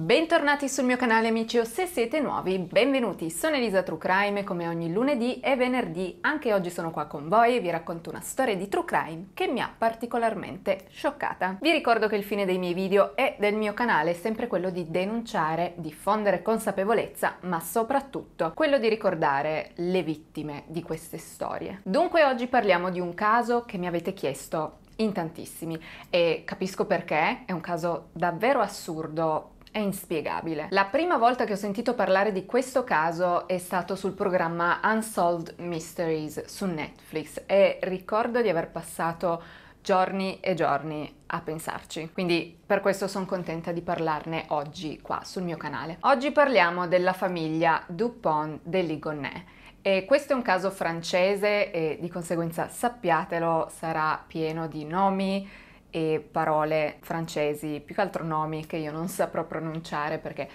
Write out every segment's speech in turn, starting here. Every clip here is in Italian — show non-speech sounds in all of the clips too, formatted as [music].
Bentornati sul mio canale amici o se siete nuovi, benvenuti! Sono Elisa True Crime come ogni lunedì e venerdì anche oggi sono qua con voi e vi racconto una storia di True Crime che mi ha particolarmente scioccata. Vi ricordo che il fine dei miei video e del mio canale è sempre quello di denunciare, diffondere consapevolezza, ma soprattutto quello di ricordare le vittime di queste storie. Dunque oggi parliamo di un caso che mi avete chiesto in tantissimi e capisco perché, è un caso davvero assurdo è inspiegabile. La prima volta che ho sentito parlare di questo caso è stato sul programma Unsolved Mysteries su Netflix e ricordo di aver passato giorni e giorni a pensarci. Quindi per questo sono contenta di parlarne oggi qua sul mio canale. Oggi parliamo della famiglia Dupont de Ligonnè. E questo è un caso francese e di conseguenza sappiatelo, sarà pieno di nomi, e parole francesi, più che altro nomi che io non saprò pronunciare perché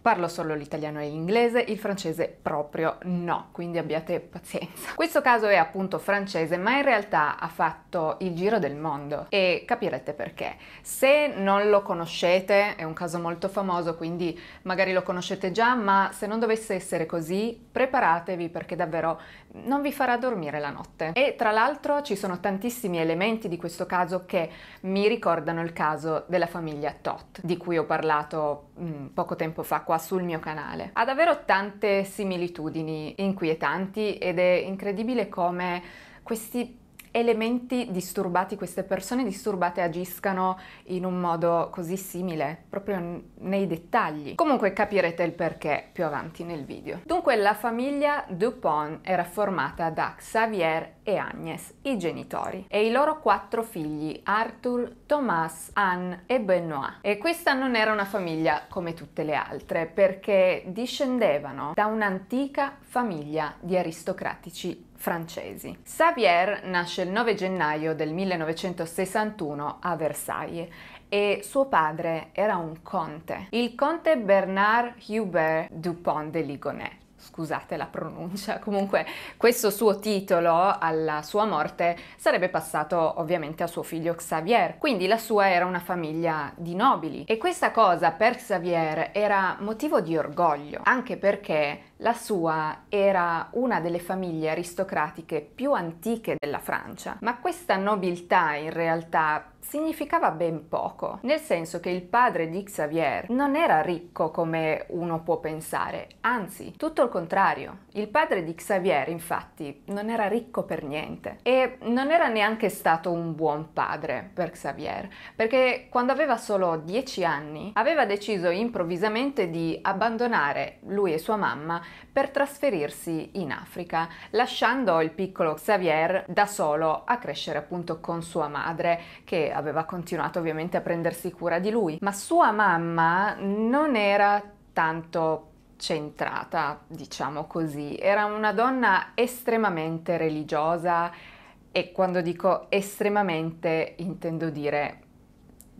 Parlo solo l'italiano e l'inglese, il francese proprio no, quindi abbiate pazienza. [laughs] Questo caso è appunto francese, ma in realtà ha fatto il giro del mondo e capirete perché. Se non lo conoscete, è un caso molto famoso, quindi magari lo conoscete già, ma se non dovesse essere così, preparatevi perché davvero non vi farà dormire la notte. E tra l'altro ci sono tantissimi elementi di questo caso che mi ricordano il caso della famiglia Tot, di cui ho parlato mh, mm, poco tempo fa qua sul mio canale. Ha davvero tante similitudini inquietanti ed è incredibile come questi elementi disturbati, queste persone disturbate agiscano in un modo così simile, proprio nei dettagli. Comunque capirete il perché più avanti nel video. Dunque la famiglia Dupont era formata da Xavier e Agnes, i genitori, e i loro quattro figli, Arthur, Thomas, Anne e Benoit. E questa non era una famiglia come tutte le altre, perché discendevano da un'antica famiglia di aristocratici francesi. Xavier nasce il 9 gennaio del 1961 a Versailles e suo padre era un conte, il conte Bernard Hubert Dupont de Ligonnès scusate la pronuncia, [laughs] comunque questo suo titolo alla sua morte sarebbe passato ovviamente a suo figlio Xavier, quindi la sua era una famiglia di nobili e questa cosa per Xavier era motivo di orgoglio, anche perché la sua era una delle famiglie aristocratiche più antiche della Francia, ma questa nobiltà in realtà significava ben poco, nel senso che il padre di Xavier non era ricco come uno può pensare, anzi, tutto il contrario. Il padre di Xavier, infatti, non era ricco per niente e non era neanche stato un buon padre per Xavier, perché quando aveva solo 10 anni aveva deciso improvvisamente di abbandonare lui e sua mamma per trasferirsi in Africa, lasciando il piccolo Xavier da solo a crescere appunto con sua madre, che aveva continuato ovviamente a prendersi cura di lui. Ma sua mamma non era tanto centrata, diciamo così, era una donna estremamente religiosa e quando dico estremamente intendo dire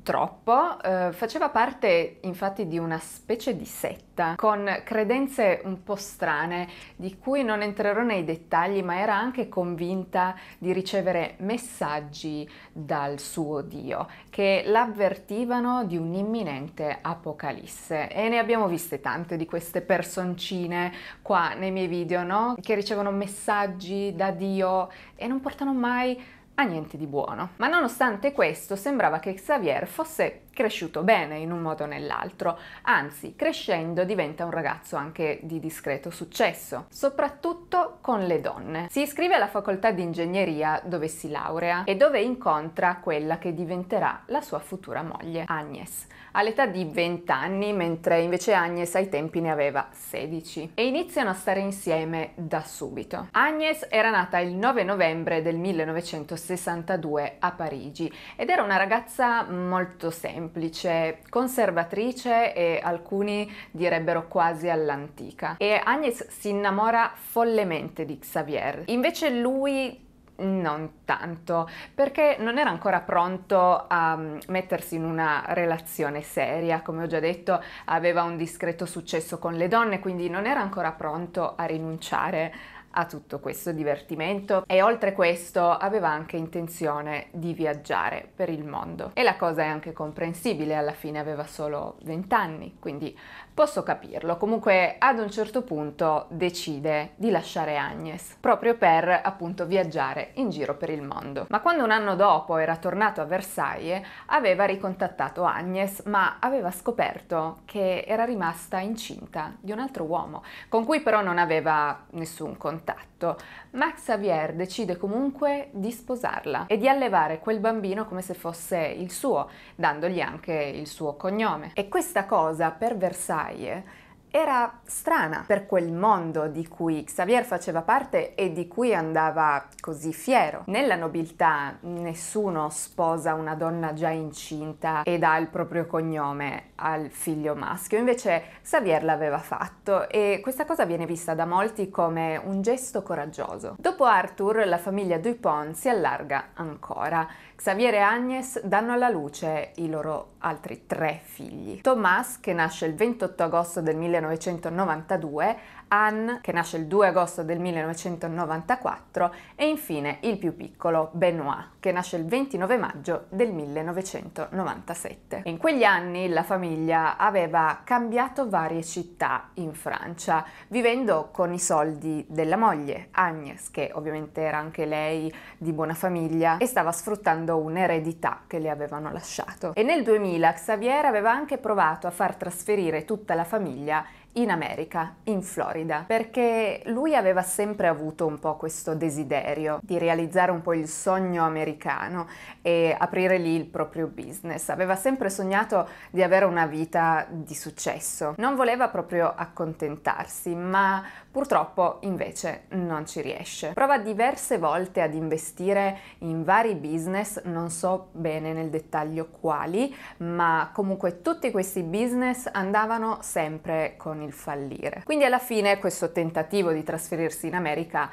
troppo, eh, faceva parte infatti di una specie di setta con credenze un po' strane di cui non entrerò nei dettagli ma era anche convinta di ricevere messaggi dal suo Dio che l'avvertivano di un'imminente apocalisse e ne abbiamo viste tante di queste personcine qua nei miei video no? che ricevono messaggi da Dio e non portano mai a niente di buono. Ma nonostante questo sembrava che Xavier fosse cresciuto bene in un modo o nell'altro, anzi crescendo diventa un ragazzo anche di discreto successo, soprattutto con le donne. Si iscrive alla facoltà di ingegneria dove si laurea e dove incontra quella che diventerà la sua futura moglie, Agnes all'età di 20 anni, mentre invece Agnes ai tempi ne aveva 16. E iniziano a stare insieme da subito. Agnes era nata il 9 novembre del 1962 a Parigi ed era una ragazza molto semplice, conservatrice e alcuni direbbero quasi all'antica. E Agnes si innamora follemente di Xavier. Invece lui non tanto, perché non era ancora pronto a mm, mettersi in una relazione seria, come ho già detto, aveva un discreto successo con le donne, quindi non era ancora pronto a rinunciare a tutto questo divertimento e oltre questo aveva anche intenzione di viaggiare per il mondo e la cosa è anche comprensibile alla fine aveva solo 20 anni quindi posso capirlo comunque ad un certo punto decide di lasciare Agnes proprio per appunto viaggiare in giro per il mondo ma quando un anno dopo era tornato a Versailles aveva ricontattato Agnes ma aveva scoperto che era rimasta incinta di un altro uomo con cui però non aveva nessun contatto contatto. Max Xavier decide comunque di sposarla e di allevare quel bambino come se fosse il suo, dandogli anche il suo cognome. E questa cosa per Versailles era strana per quel mondo di cui Xavier faceva parte e di cui andava così fiero. Nella nobiltà nessuno sposa una donna già incinta e dà il proprio cognome al figlio maschio, invece Xavier l'aveva fatto e questa cosa viene vista da molti come un gesto coraggioso. Dopo Arthur la famiglia Dupont si allarga ancora Xavier e Agnes danno alla luce i loro altri tre figli. Thomas, che nasce il 28 agosto del 1992, Anne, che nasce il 2 agosto del 1994, e infine il più piccolo, Benoit, che nasce il 29 maggio del 1997. In quegli anni la famiglia aveva cambiato varie città in Francia, vivendo con i soldi della moglie, Agnes, che ovviamente era anche lei di buona famiglia e stava sfruttando un'eredità che le avevano lasciato. E nel 2000 Xavier aveva anche provato a far trasferire tutta la famiglia in America, in Florida, perché lui aveva sempre avuto un po' questo desiderio di realizzare un po' il sogno americano e aprire lì il proprio business. Aveva sempre sognato di avere una vita di successo. Non voleva proprio accontentarsi, ma purtroppo invece non ci riesce. Prova diverse volte ad investire in vari business, non so bene nel dettaglio quali, ma comunque tutti questi business andavano sempre con il fallire. Quindi alla fine questo tentativo di trasferirsi in America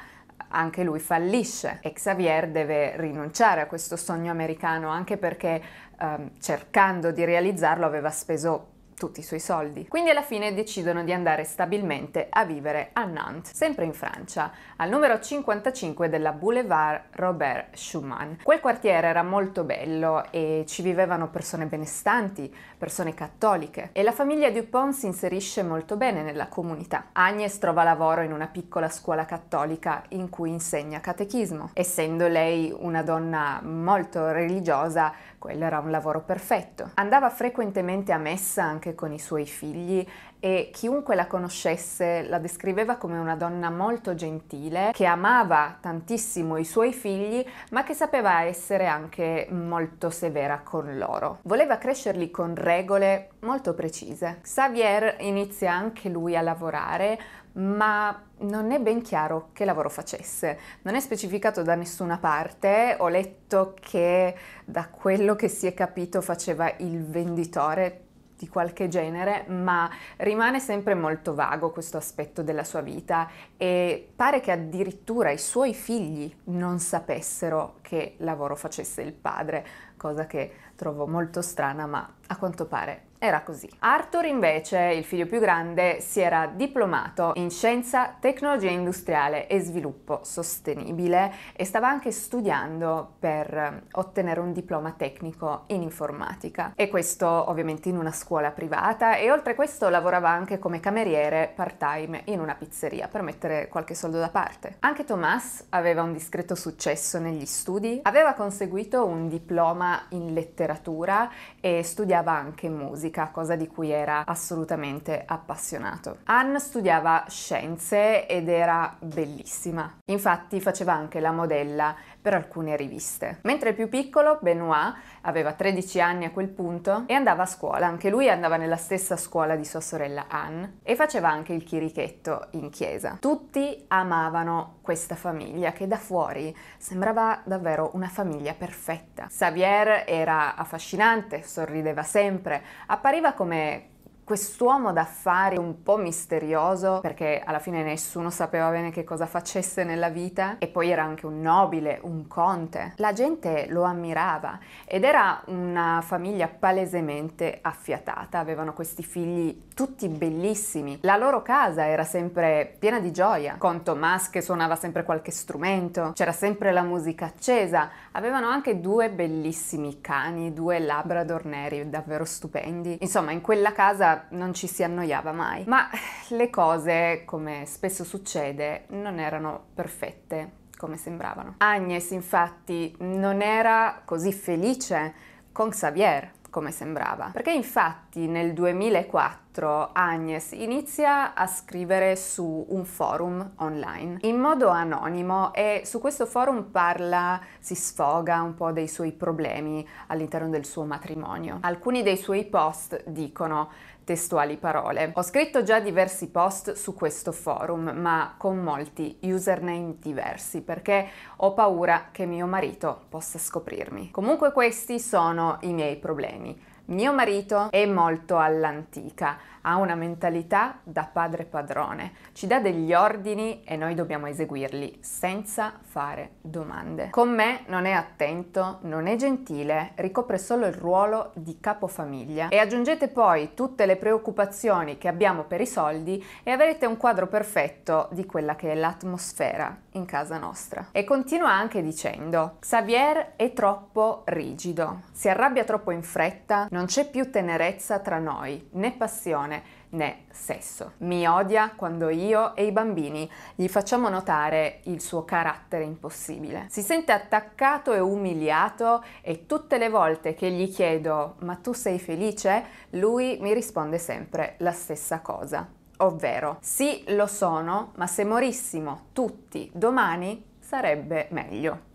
anche lui fallisce e Xavier deve rinunciare a questo sogno americano anche perché ehm, cercando di realizzarlo aveva speso tutti i suoi soldi. Quindi alla fine decidono di andare stabilmente a vivere a Nantes, sempre in Francia, al numero 55 della Boulevard Robert Schumann. Quel quartiere era molto bello e ci vivevano persone benestanti, persone cattoliche e la famiglia Dupont si inserisce molto bene nella comunità. Agnes trova lavoro in una piccola scuola cattolica in cui insegna catechismo. Essendo lei una donna molto religiosa, quello era un lavoro perfetto. Andava frequentemente a messa anche con i suoi figli e chiunque la conoscesse la descriveva come una donna molto gentile che amava tantissimo i suoi figli ma che sapeva essere anche molto severa con loro. Voleva crescerli con regole molto precise. Xavier inizia anche lui a lavorare ma non è ben chiaro che lavoro facesse. Non è specificato da nessuna parte, ho letto che da quello che si è capito faceva il venditore di qualche genere, ma rimane sempre molto vago questo aspetto della sua vita e pare che addirittura i suoi figli non sapessero che lavoro facesse il padre, cosa che trovo molto strana, ma a quanto pare era così. Arthur invece, il figlio più grande, si era diplomato in scienza, tecnologia industriale e sviluppo sostenibile e stava anche studiando per eh, ottenere un diploma tecnico in informatica e questo ovviamente in una scuola privata e oltre a questo lavorava anche come cameriere part-time in una pizzeria per mettere qualche soldo da parte. Anche Thomas aveva un discreto successo negli studi, aveva conseguito un diploma in letteratura e studiava anche musica musica, cosa di cui era assolutamente appassionato. Anne studiava scienze ed era bellissima. Infatti faceva anche la modella, per alcune riviste. Mentre il più piccolo, Benoit, aveva 13 anni a quel punto e andava a scuola, anche lui andava nella stessa scuola di sua sorella Anne e faceva anche il chirichetto in chiesa. Tutti amavano questa famiglia che da fuori sembrava davvero una famiglia perfetta. Xavier era affascinante, sorrideva sempre, appariva come quest'uomo d'affari un po' misterioso, perché alla fine nessuno sapeva bene che cosa facesse nella vita, e poi era anche un nobile, un conte. La gente lo ammirava ed era una famiglia palesemente affiatata, avevano questi figli tutti bellissimi. La loro casa era sempre piena di gioia, con Thomas che suonava sempre qualche strumento, c'era sempre la musica accesa, avevano anche due bellissimi cani, due labrador neri davvero stupendi. Insomma, in quella casa non ci si annoiava mai. Ma le cose, come spesso succede, non erano perfette come sembravano. Agnes infatti non era così felice con Xavier come sembrava, perché infatti nel 2004 Agnes inizia a scrivere su un forum online in modo anonimo e su questo forum parla, si sfoga un po' dei suoi problemi all'interno del suo matrimonio. Alcuni dei suoi post dicono testuali parole. Ho scritto già diversi post su questo forum, ma con molti username diversi perché ho paura che mio marito possa scoprirmi. Comunque questi sono i miei problemi. Mio marito è molto all'antica ha una mentalità da padre padrone, ci dà degli ordini e noi dobbiamo eseguirli senza fare domande. Con me non è attento, non è gentile, ricopre solo il ruolo di capofamiglia e aggiungete poi tutte le preoccupazioni che abbiamo per i soldi e avrete un quadro perfetto di quella che è l'atmosfera in casa nostra. E continua anche dicendo, Xavier è troppo rigido, si arrabbia troppo in fretta, non c'è più tenerezza tra noi, né passione né sesso. Mi odia quando io e i bambini gli facciamo notare il suo carattere impossibile. Si sente attaccato e umiliato e tutte le volte che gli chiedo ma tu sei felice, lui mi risponde sempre la stessa cosa. Ovvero, sì lo sono, ma se morissimo tutti domani sarebbe meglio.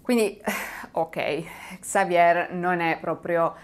Quindi, [sighs] ok, Xavier non è proprio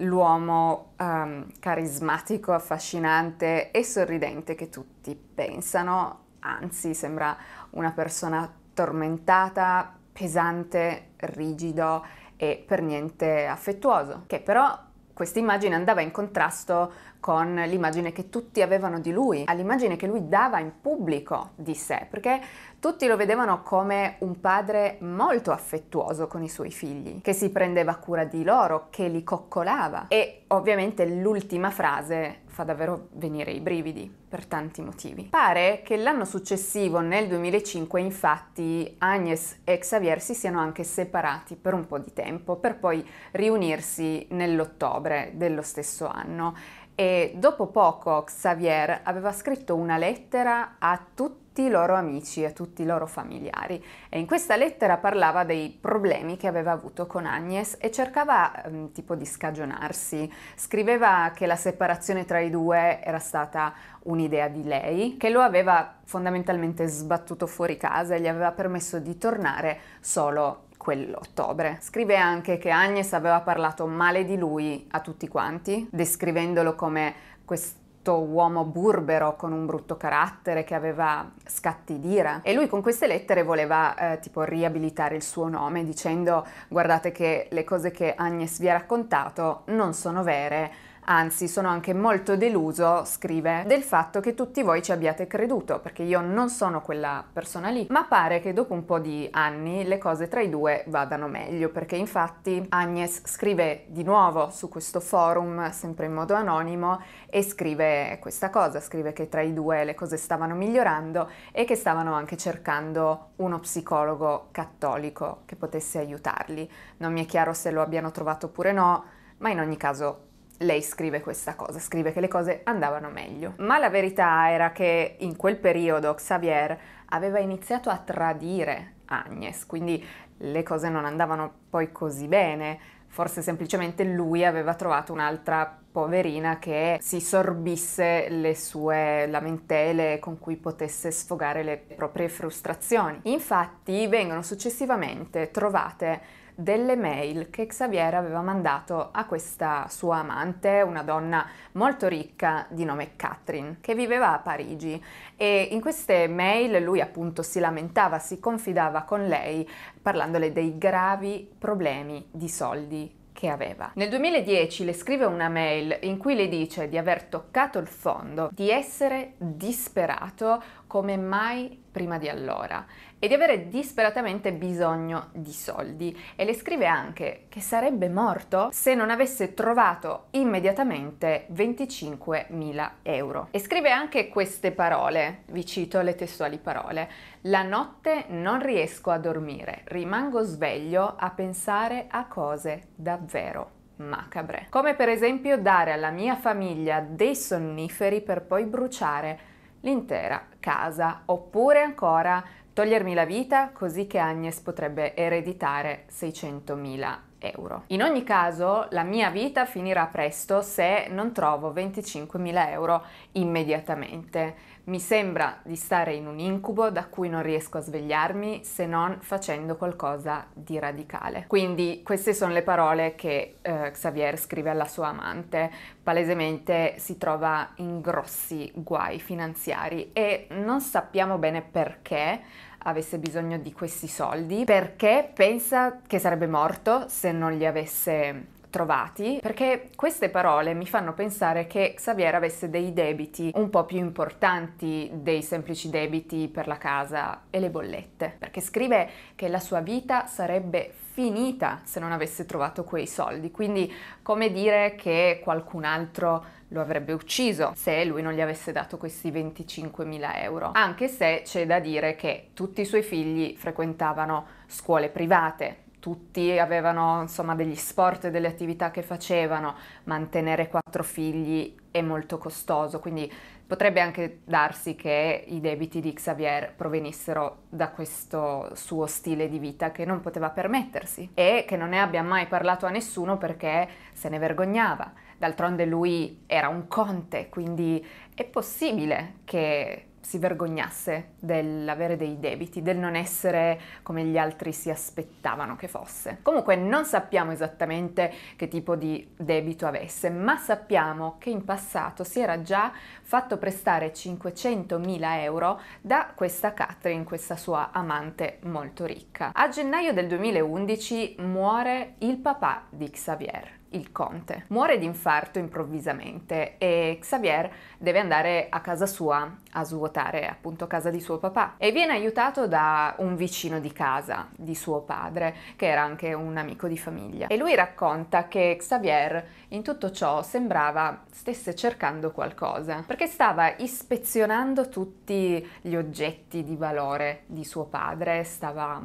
l'uomo um, carismatico, affascinante e sorridente che tutti pensano, anzi sembra una persona tormentata, pesante, rigido e per niente affettuoso, che però questa immagine andava in contrasto con l'immagine che tutti avevano di lui, all'immagine che lui dava in pubblico di sé, perché tutti lo vedevano come un padre molto affettuoso con i suoi figli, che si prendeva cura di loro, che li coccolava e ovviamente l'ultima frase fa davvero venire i brividi per tanti motivi. Pare che l'anno successivo, nel 2005, infatti, Agnes e Xavier si siano anche separati per un po' di tempo, per poi riunirsi nell'ottobre dello stesso anno e dopo poco Xavier aveva scritto una lettera a tutti tutti i loro amici e tutti i loro familiari e in questa lettera parlava dei problemi che aveva avuto con Agnes e cercava um, tipo di scagionarsi. Scriveva che la separazione tra i due era stata un'idea di lei, che lo aveva fondamentalmente sbattuto fuori casa e gli aveva permesso di tornare solo quell'ottobre. Scrive anche che Agnes aveva parlato male di lui a tutti quanti, descrivendolo come questo uomo burbero con un brutto carattere che aveva scatti d'ira e lui con queste lettere voleva eh, tipo riabilitare il suo nome dicendo guardate che le cose che Agnes vi ha raccontato non sono vere Anzi, sono anche molto deluso, scrive, del fatto che tutti voi ci abbiate creduto, perché io non sono quella persona lì, ma pare che dopo un po' di anni le cose tra i due vadano meglio, perché infatti Agnes scrive di nuovo su questo forum, sempre in modo anonimo, e scrive questa cosa, scrive che tra i due le cose stavano migliorando e che stavano anche cercando uno psicologo cattolico che potesse aiutarli. Non mi è chiaro se lo abbiano trovato oppure no, ma in ogni caso lei scrive questa cosa, scrive che le cose andavano meglio. Ma la verità era che in quel periodo Xavier aveva iniziato a tradire Agnes, quindi le cose non andavano poi così bene, forse semplicemente lui aveva trovato un'altra poverina che si sorbisse le sue lamentele con cui potesse sfogare le proprie frustrazioni. Infatti vengono successivamente trovate delle mail che Xavier aveva mandato a questa sua amante, una donna molto ricca di nome Catherine, che viveva a Parigi e in queste mail lui appunto si lamentava, si confidava con lei parlandole dei gravi problemi di soldi Che aveva. Nel 2010 le scrive una mail in cui le dice di aver toccato il fondo, di essere disperato come mai prima di allora e di avere disperatamente bisogno di soldi e le scrive anche che sarebbe morto se non avesse trovato immediatamente 25.000 euro. E scrive anche queste parole, vi cito le testuali parole, la notte non riesco a dormire, rimango sveglio a pensare a cose davvero macabre, come per esempio dare alla mia famiglia dei sonniferi per poi bruciare l'intera casa, oppure ancora togliermi la vita così che Agnes potrebbe ereditare 600.000 euro. In ogni caso la mia vita finirà presto se non trovo 25.000 euro immediatamente. Mi sembra di stare in un incubo da cui non riesco a svegliarmi se non facendo qualcosa di radicale. Quindi queste sono le parole che eh, Xavier scrive alla sua amante. Palesemente si trova in grossi guai finanziari e non sappiamo bene perché avesse bisogno di questi soldi, perché pensa che sarebbe morto se non li avesse trovati, perché queste parole mi fanno pensare che Xavier avesse dei debiti un po' più importanti dei semplici debiti per la casa e le bollette, perché scrive che la sua vita sarebbe finita se non avesse trovato quei soldi, quindi come dire che qualcun altro lo avrebbe ucciso se lui non gli avesse dato questi 25.000 euro, anche se c'è da dire che tutti i suoi figli frequentavano scuole private, tutti avevano insomma, degli sport e delle attività che facevano, mantenere quattro figli è molto costoso, quindi potrebbe anche darsi che i debiti di Xavier provenissero da questo suo stile di vita che non poteva permettersi e che non ne abbia mai parlato a nessuno perché se ne vergognava. D'altronde lui era un conte, quindi è possibile che si vergognasse dell'avere dei debiti, del non essere come gli altri si aspettavano che fosse. Comunque non sappiamo esattamente che tipo di debito avesse, ma sappiamo che in passato si era già fatto prestare 500.000 euro da questa Catherine, questa sua amante molto ricca. A gennaio del 2011 muore il papà di Xavier il conte. Muore di infarto improvvisamente e Xavier deve andare a casa sua a svuotare, appunto casa di suo papà, e viene aiutato da un vicino di casa di suo padre, che era anche un amico di famiglia. E lui racconta che Xavier in tutto ciò sembrava stesse cercando qualcosa, perché stava ispezionando tutti gli oggetti di valore di suo padre, stava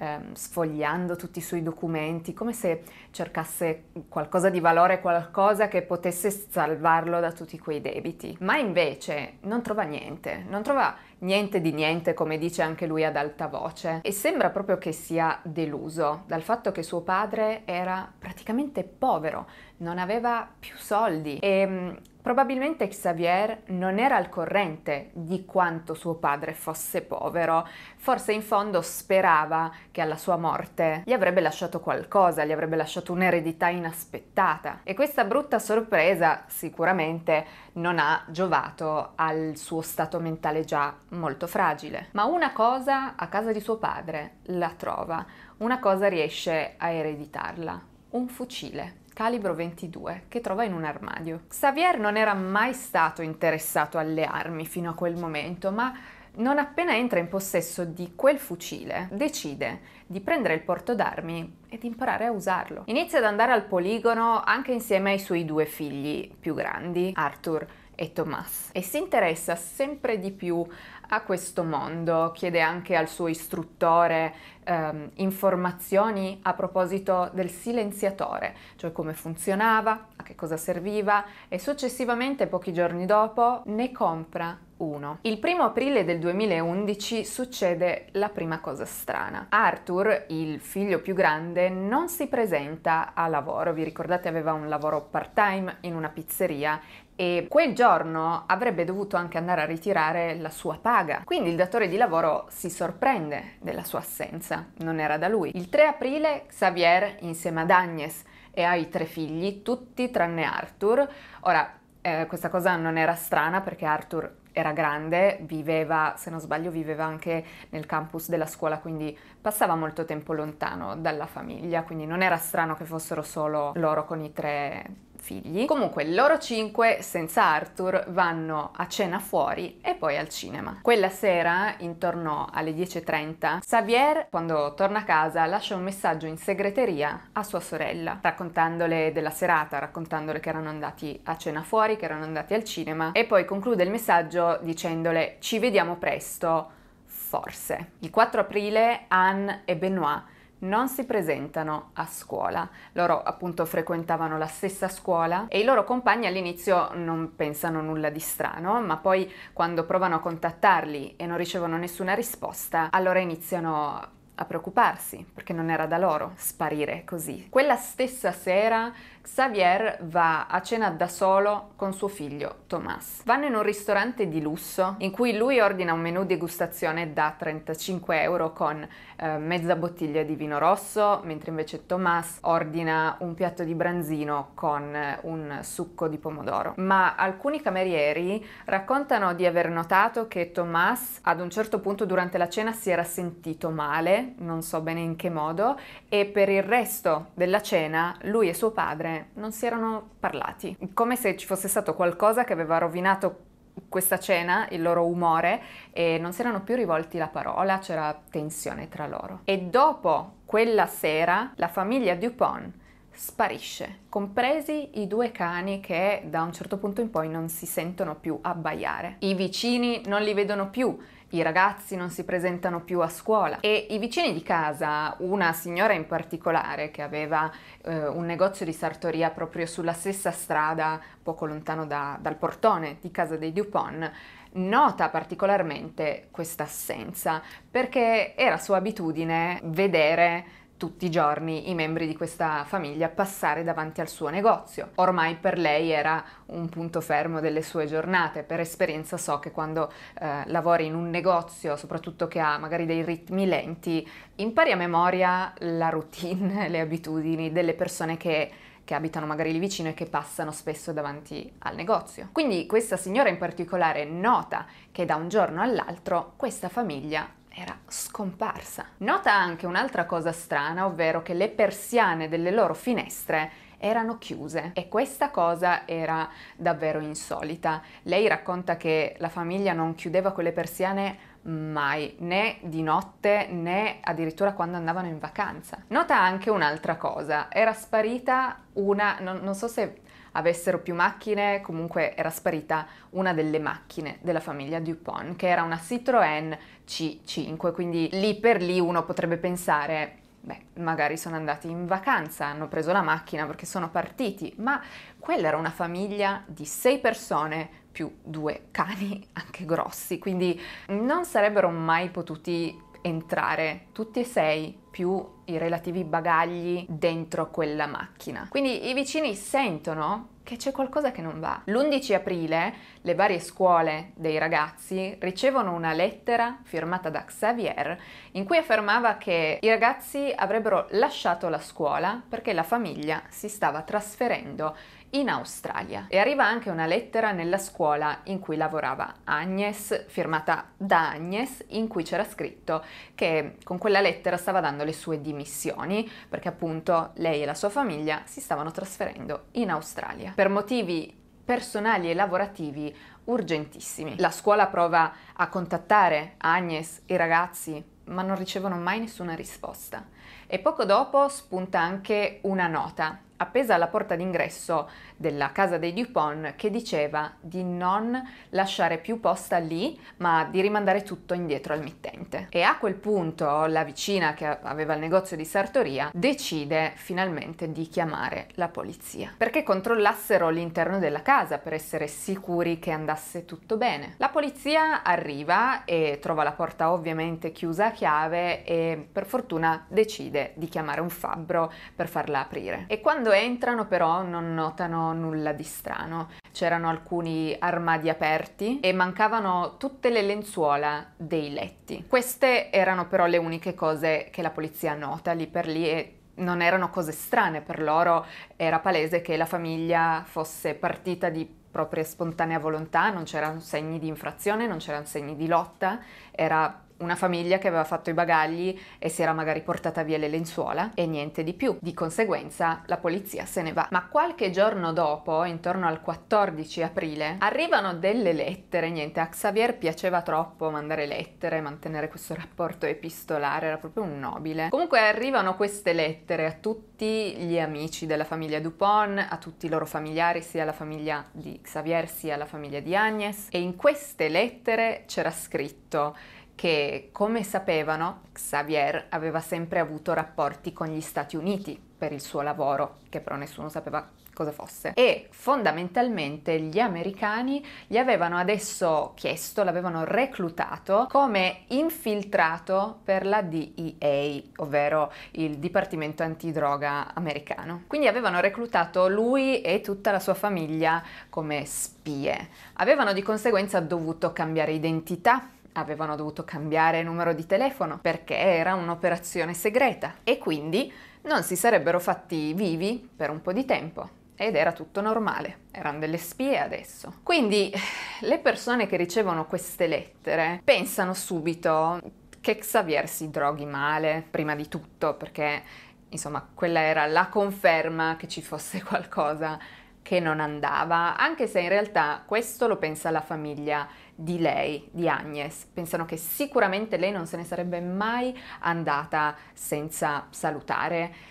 ehm, sfogliando tutti i suoi documenti, come se cercasse qualcosa di valore, qualcosa che potesse salvarlo da tutti quei debiti. Ma invece non trova niente, non trova niente di niente, come dice anche lui ad alta voce, e sembra proprio che sia deluso dal fatto che suo padre era praticamente povero, non aveva più soldi e ehm, Probabilmente Xavier non era al corrente di quanto suo padre fosse povero, forse in fondo sperava che alla sua morte gli avrebbe lasciato qualcosa, gli avrebbe lasciato un'eredità inaspettata e questa brutta sorpresa sicuramente non ha giovato al suo stato mentale già molto fragile. Ma una cosa a casa di suo padre la trova, una cosa riesce a ereditarla, un fucile calibro 22 che trova in un armadio. Xavier non era mai stato interessato alle armi fino a quel momento, ma non appena entra in possesso di quel fucile, decide di prendere il porto d'armi ed imparare a usarlo. Inizia ad andare al poligono anche insieme ai suoi due figli più grandi, Arthur e Thomas, e si interessa sempre di più a questo mondo, chiede anche al suo istruttore ehm, informazioni a proposito del silenziatore, cioè come funzionava, a che cosa serviva e successivamente, pochi giorni dopo, ne compra 1. Il primo aprile del 2011 succede la prima cosa strana. Arthur, il figlio più grande, non si presenta a lavoro. Vi ricordate aveva un lavoro part-time in una pizzeria e quel giorno avrebbe dovuto anche andare a ritirare la sua paga. Quindi il datore di lavoro si sorprende della sua assenza, non era da lui. Il 3 aprile Xavier, insieme ad Agnes e ai tre figli, tutti tranne Arthur, ora eh, questa cosa non era strana perché Arthur era grande, viveva, se non sbaglio, viveva anche nel campus della scuola, quindi passava molto tempo lontano dalla famiglia, quindi non era strano che fossero solo loro con i tre figli. Comunque loro cinque, senza Arthur, vanno a cena fuori e poi al cinema. Quella sera, intorno alle 10.30, Xavier, quando torna a casa, lascia un messaggio in segreteria a sua sorella, raccontandole della serata, raccontandole che erano andati a cena fuori, che erano andati al cinema e poi conclude il messaggio dicendole ci vediamo presto, forse. Il 4 aprile Anne e Benoit non si presentano a scuola. Loro appunto frequentavano la stessa scuola e i loro compagni all'inizio non pensano nulla di strano, ma poi quando provano a contattarli e non ricevono nessuna risposta, allora iniziano a preoccuparsi perché non era da loro sparire così. Quella stessa sera Xavier va a cena da solo con suo figlio Thomas. Vanno in un ristorante di lusso in cui lui ordina un menù degustazione da 35 euro con eh, mezza bottiglia di vino rosso, mentre invece Thomas ordina un piatto di branzino con eh, un succo di pomodoro. Ma alcuni camerieri raccontano di aver notato che Thomas ad un certo punto durante la cena si era sentito male, non so bene in che modo, e per il resto della cena lui e suo padre dire, non si erano parlati, come se ci fosse stato qualcosa che aveva rovinato questa cena, il loro umore e non si erano più rivolti la parola, c'era tensione tra loro. E dopo quella sera la famiglia Dupont sparisce, compresi i due cani che da un certo punto in poi non si sentono più abbaiare. I vicini non li vedono più i ragazzi non si presentano più a scuola e i vicini di casa, una signora in particolare che aveva eh, un negozio di sartoria proprio sulla stessa strada, poco lontano da, dal portone di casa dei Dupont, nota particolarmente questa assenza perché era sua abitudine vedere tutti i giorni i membri di questa famiglia passare davanti al suo negozio. Ormai per lei era un punto fermo delle sue giornate, per esperienza so che quando eh, lavori in un negozio, soprattutto che ha magari dei ritmi lenti, impari a memoria la routine, [laughs] le abitudini delle persone che che abitano magari lì vicino e che passano spesso davanti al negozio. Quindi questa signora in particolare nota che da un giorno all'altro questa famiglia era scomparsa. Nota anche un'altra cosa strana, ovvero che le persiane delle loro finestre erano chiuse e questa cosa era davvero insolita. Lei racconta che la famiglia non chiudeva quelle persiane mai, né di notte né addirittura quando andavano in vacanza. Nota anche un'altra cosa, era sparita una, non, non so se avessero più macchine, comunque era sparita una delle macchine della famiglia Dupont, che era una Citroën C5, quindi lì per lì uno potrebbe pensare beh, magari sono andati in vacanza, hanno preso la macchina perché sono partiti, ma quella era una famiglia di sei persone più due cani [laughs] anche grossi, quindi non sarebbero mai potuti entrare tutti e sei più i relativi bagagli dentro quella macchina. Quindi i vicini sentono che c'è qualcosa che non va. L'11 aprile le varie scuole dei ragazzi ricevono una lettera firmata da Xavier in cui affermava che i ragazzi avrebbero lasciato la scuola perché la famiglia si stava trasferendo in Australia. E arriva anche una lettera nella scuola in cui lavorava Agnes, firmata da Agnes, in cui c'era scritto che con quella lettera stava dando le sue dimissioni perché appunto lei e la sua famiglia si stavano trasferendo in Australia. Per motivi personali e lavorativi urgentissimi. La scuola prova a contattare Agnes e i ragazzi, ma non ricevono mai nessuna risposta. E poco dopo spunta anche una nota appesa alla porta d'ingresso della casa dei Dupont che diceva di non lasciare più posta lì, ma di rimandare tutto indietro al mittente. E a quel punto la vicina che aveva il negozio di sartoria decide finalmente di chiamare la polizia perché controllassero l'interno della casa per essere sicuri che andasse tutto bene. La polizia arriva e trova la porta ovviamente chiusa a chiave e per fortuna decide di chiamare un fabbro per farla aprire. E quando quando entrano però non notano nulla di strano. C'erano alcuni armadi aperti e mancavano tutte le lenzuola dei letti. Queste erano però le uniche cose che la polizia nota lì per lì e non erano cose strane per loro, era palese che la famiglia fosse partita di propria spontanea volontà, non c'erano segni di infrazione, non c'erano segni di lotta, era una famiglia che aveva fatto i bagagli e si era magari portata via le lenzuola e niente di più. Di conseguenza la polizia se ne va. Ma qualche giorno dopo, intorno al 14 aprile, arrivano delle lettere, niente, a Xavier piaceva troppo mandare lettere, mantenere questo rapporto epistolare, era proprio un nobile. Comunque arrivano queste lettere a tutti gli amici della famiglia Dupont, a tutti i loro familiari, sia alla famiglia di Xavier sia alla famiglia di Agnes e in queste lettere c'era scritto che, come sapevano, Xavier aveva sempre avuto rapporti con gli Stati Uniti per il suo lavoro, che però nessuno sapeva cosa fosse. E fondamentalmente gli americani gli avevano adesso chiesto, l'avevano reclutato come infiltrato per la DEA, ovvero il Dipartimento Antidroga americano. Quindi avevano reclutato lui e tutta la sua famiglia come spie. Avevano di conseguenza dovuto cambiare identità avevano dovuto cambiare numero di telefono perché era un'operazione segreta e quindi non si sarebbero fatti vivi per un po' di tempo. Ed era tutto normale, erano delle spie adesso. Quindi eh, le persone che ricevono queste lettere pensano subito che Xavier si droghi male, prima di tutto, perché insomma quella era la conferma che ci fosse [laughs] qualcosa che non andava, anche se in realtà questo lo pensa la famiglia di lei, di Agnes. Pensano che sicuramente lei non se ne sarebbe mai andata senza salutare.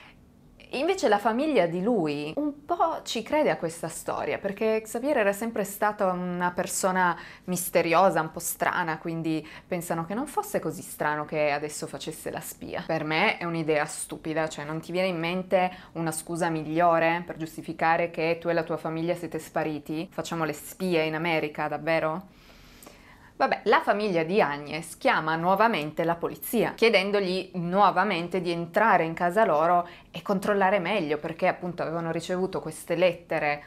Invece la famiglia di lui un po' ci crede a questa storia, perché Xavier era sempre stata una persona misteriosa, un po' strana, quindi pensano che non fosse così strano che adesso facesse la spia. Per me è un'idea stupida, cioè non ti viene in mente una scusa migliore per giustificare che tu e la tua famiglia siete spariti? Facciamo le spie in America, davvero? Vabbè, la famiglia di Agnes chiama nuovamente la polizia, chiedendogli nuovamente di entrare in casa loro e controllare meglio, perché appunto avevano ricevuto queste lettere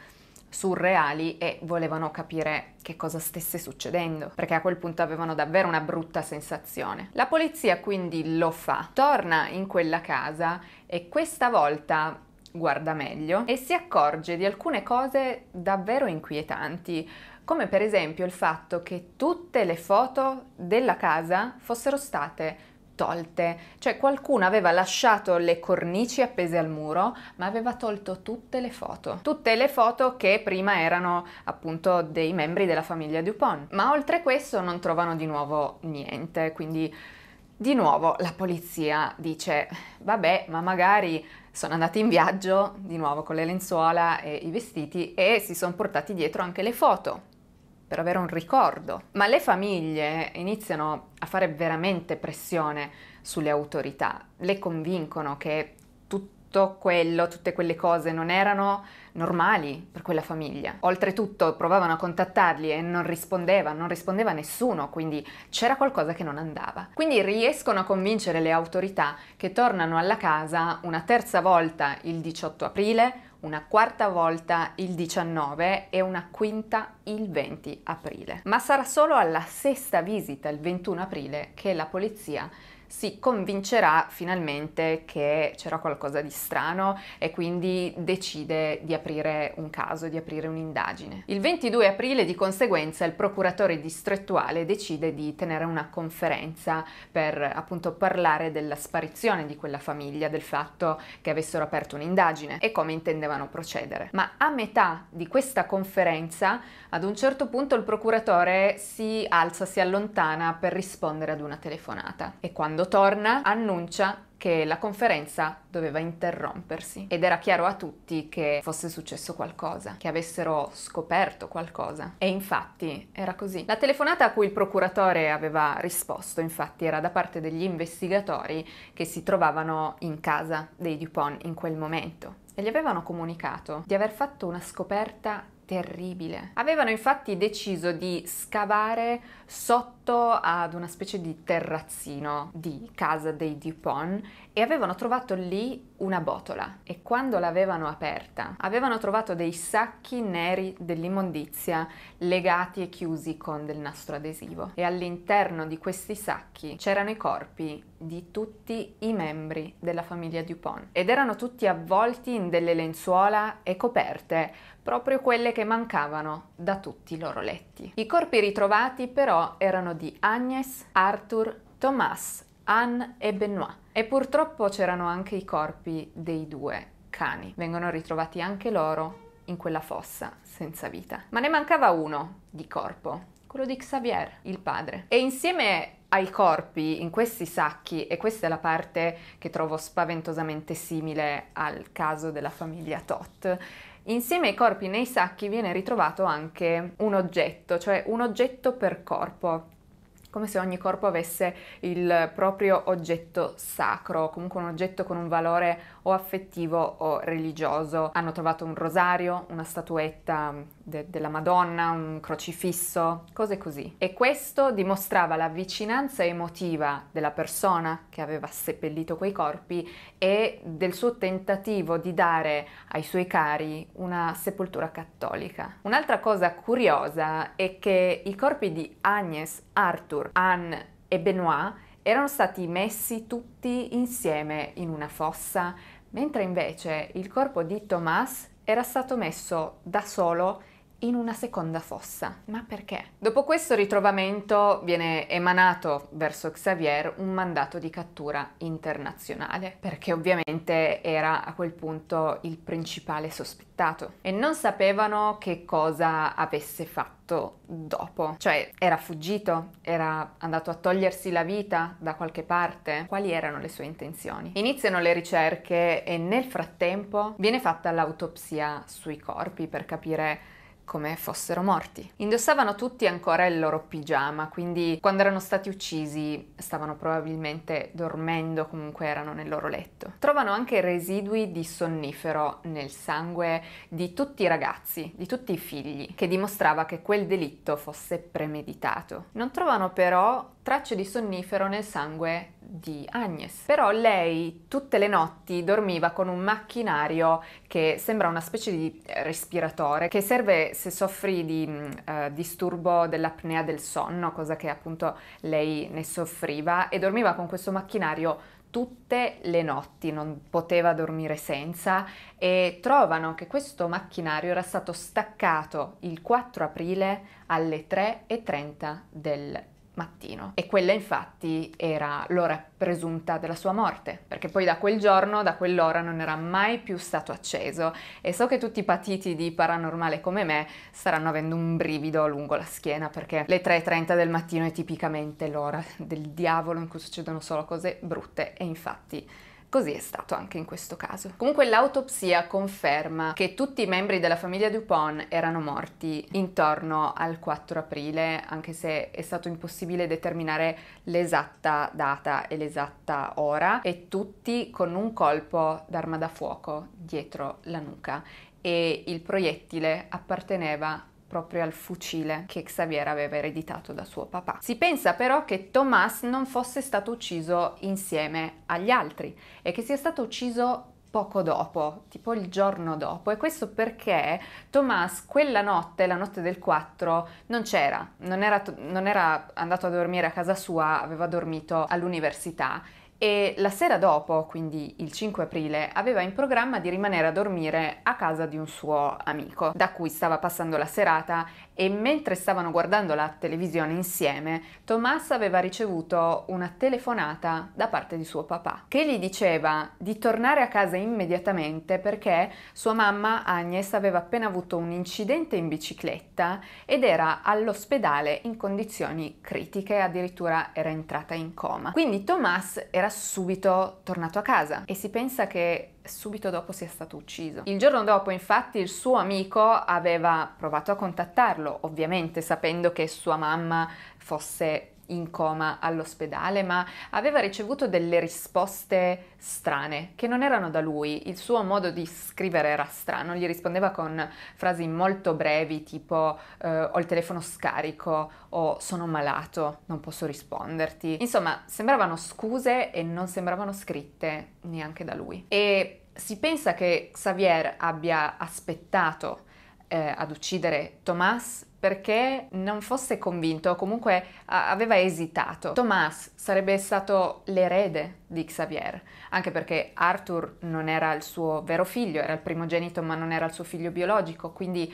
surreali e volevano capire che cosa stesse succedendo, perché a quel punto avevano davvero una brutta sensazione. La polizia quindi lo fa, torna in quella casa e questa volta guarda meglio e si accorge di alcune cose davvero inquietanti, come per esempio il fatto che tutte le foto della casa fossero state tolte, cioè qualcuno aveva lasciato le cornici appese al muro, ma aveva tolto tutte le foto, tutte le foto che prima erano appunto dei membri della famiglia Dupont. Ma oltre questo non trovano di nuovo niente, quindi di nuovo la polizia dice vabbè, ma magari sono andati in viaggio di nuovo con le lenzuola e i vestiti e si sono portati dietro anche le foto per avere un ricordo. Ma le famiglie iniziano a fare veramente pressione sulle autorità, le convincono che tutto quello, tutte quelle cose non erano normali per quella famiglia. Oltretutto provavano a contattarli e non rispondeva, non rispondeva nessuno, quindi c'era qualcosa che non andava. Quindi riescono a convincere le autorità che tornano alla casa una terza volta il 18 aprile una quarta volta il 19 e una quinta il 20 aprile. Ma sarà solo alla sesta visita il 21 aprile che la polizia si convincerà finalmente che c'era qualcosa di strano e quindi decide di aprire un caso, di aprire un'indagine. Il 22 aprile di conseguenza il procuratore distrettuale decide di tenere una conferenza per appunto parlare della sparizione di quella famiglia, del fatto che avessero aperto un'indagine e come intendevano procedere. Ma a metà di questa conferenza, ad un certo punto il procuratore si alza, si allontana per rispondere ad una telefonata e quando quando torna annuncia che la conferenza doveva interrompersi ed era chiaro a tutti che fosse successo qualcosa, che avessero scoperto qualcosa. E infatti era così. La telefonata a cui il procuratore aveva risposto, infatti, era da parte degli investigatori che si trovavano in casa dei Dupont in quel momento e gli avevano comunicato di aver fatto una scoperta terribile. Avevano infatti deciso di scavare sotto ad una specie di terrazzino di casa dei Dupont e avevano trovato lì una botola e quando l'avevano aperta avevano trovato dei sacchi neri dell'immondizia legati e chiusi con del nastro adesivo e all'interno di questi sacchi c'erano i corpi di tutti i membri della famiglia Dupont ed erano tutti avvolti in delle lenzuola e coperte proprio quelle che mancavano da tutti i loro letti. I corpi ritrovati però erano di Agnes, Arthur, Thomas, Anne e Benoit e purtroppo c'erano anche i corpi dei due cani. Vengono ritrovati anche loro in quella fossa senza vita. Ma ne mancava uno di corpo, quello di Xavier, il padre. E insieme ai corpi, in questi sacchi, e questa è la parte che trovo spaventosamente simile al caso della famiglia Tot, Insieme ai corpi nei sacchi viene ritrovato anche un oggetto, cioè un oggetto per corpo come se ogni corpo avesse il proprio oggetto sacro, comunque un oggetto con un valore o affettivo o religioso. Hanno trovato un rosario, una statuetta mm, de- della Madonna, un crocifisso, cose così. E questo dimostrava la vicinanza emotiva della persona che aveva seppellito quei corpi e del suo tentativo di dare ai suoi cari una sepoltura cattolica. Un'altra cosa curiosa è che i corpi di Agnes, Arthur, Saussure, Anne e Benoit erano stati messi tutti insieme in una fossa, mentre invece il corpo di Thomas era stato messo da solo in una seconda fossa. Ma perché? Dopo questo ritrovamento viene emanato verso Xavier un mandato di cattura internazionale, perché ovviamente era a quel punto il principale sospettato e non sapevano che cosa avesse fatto fatto dopo? Cioè, era fuggito? Era andato a togliersi la vita da qualche parte? Quali erano le sue intenzioni? Iniziano le ricerche e nel frattempo viene fatta l'autopsia sui corpi per capire come fossero morti. Indossavano tutti ancora il loro pigiama, quindi quando erano stati uccisi stavano probabilmente dormendo, comunque erano nel loro letto. Trovano anche residui di sonnifero nel sangue di tutti i ragazzi, di tutti i figli, che dimostrava che quel delitto fosse premeditato. Non trovano però tracce di sonnifero nel sangue di Agnes. Però lei tutte le notti dormiva con un macchinario che sembra una specie di eh, respiratore che serve se soffri di mm, eh, disturbo dell'apnea del sonno, cosa che appunto lei ne soffriva e dormiva con questo macchinario tutte le notti, non poteva dormire senza e trovano che questo macchinario era stato staccato il 4 aprile alle 3.30 del mattino. E quella infatti era l'ora presunta della sua morte, perché poi da quel giorno, da quell'ora non era mai più stato acceso e so che tutti i patiti di paranormale come me staranno avendo un brivido lungo la schiena perché le 3.30 del mattino è tipicamente l'ora del diavolo in cui succedono solo cose brutte e infatti Così è stato anche in questo caso. Comunque l'autopsia conferma che tutti i membri della famiglia Dupont erano morti intorno al 4 aprile, anche se è stato impossibile determinare l'esatta data e l'esatta ora, e tutti con un colpo d'arma da fuoco dietro la nuca e il proiettile apparteneva proprio al fucile che Xavier aveva ereditato da suo papà. Si pensa però che Thomas non fosse stato ucciso insieme agli altri e che sia stato ucciso poco dopo, tipo il giorno dopo, e questo perché Thomas quella notte, la notte del 4, non c'era, non era, non era andato a dormire a casa sua, aveva dormito all'università e la sera dopo, quindi il 5 aprile, aveva in programma di rimanere a dormire a casa di un suo amico, da cui stava passando la serata e mentre stavano guardando la televisione insieme, Tomas aveva ricevuto una telefonata da parte di suo papà, che gli diceva di tornare a casa immediatamente perché sua mamma Agnes aveva appena avuto un incidente in bicicletta ed era all'ospedale in condizioni critiche, addirittura era entrata in coma. Quindi Tomas era subito tornato a casa e si pensa che subito dopo sia stato ucciso. Il giorno dopo infatti il suo amico aveva provato a contattarlo, ovviamente sapendo che sua mamma fosse in coma all'ospedale, ma aveva ricevuto delle risposte strane, che non erano da lui. Il suo modo di scrivere era strano, gli rispondeva con frasi molto brevi, tipo eh, ho il telefono scarico o sono malato, non posso risponderti. Insomma, sembravano scuse e non sembravano scritte neanche da lui. E si pensa che Xavier abbia aspettato eh, ad uccidere Thomas perché non fosse convinto o comunque aveva esitato. Thomas sarebbe stato l'erede di Xavier, anche perché Arthur non era il suo vero figlio, era il primogenito ma non era il suo figlio biologico, quindi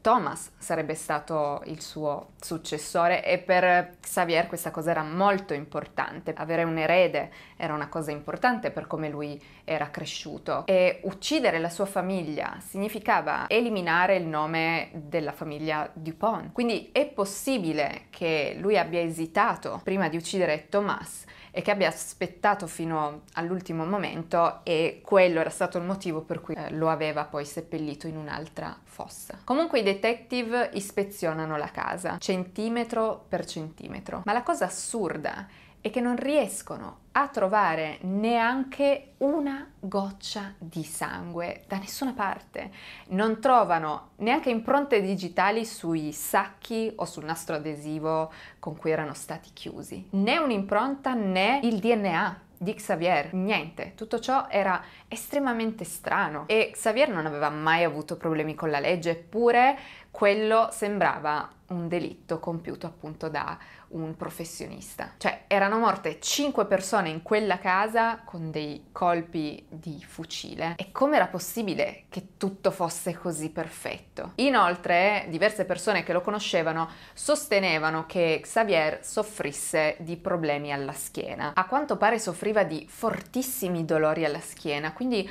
Thomas sarebbe stato il suo successore e per Xavier questa cosa era molto importante. Avere un erede era una cosa importante per come lui era cresciuto e uccidere la sua famiglia significava eliminare il nome della famiglia Dupont. Quindi è possibile che lui abbia esitato prima di uccidere Thomas e che abbia aspettato fino all'ultimo momento e quello era stato il motivo per cui eh, lo aveva poi seppellito in un'altra fossa. Comunque i detective ispezionano la casa, centimetro per centimetro, ma la cosa assurda e che non riescono a trovare neanche una goccia di sangue da nessuna parte. Non trovano neanche impronte digitali sui sacchi o sul nastro adesivo con cui erano stati chiusi. Né un'impronta né il DNA di Xavier, niente, tutto ciò era estremamente strano e Xavier non aveva mai avuto problemi con la legge, eppure quello sembrava un delitto compiuto appunto da un professionista. Cioè erano morte cinque persone in quella casa con dei colpi di fucile e com'era possibile che tutto fosse così perfetto? Inoltre diverse persone che lo conoscevano sostenevano che Xavier soffrisse di problemi alla schiena. A quanto pare soffriva di fortissimi dolori alla schiena, quindi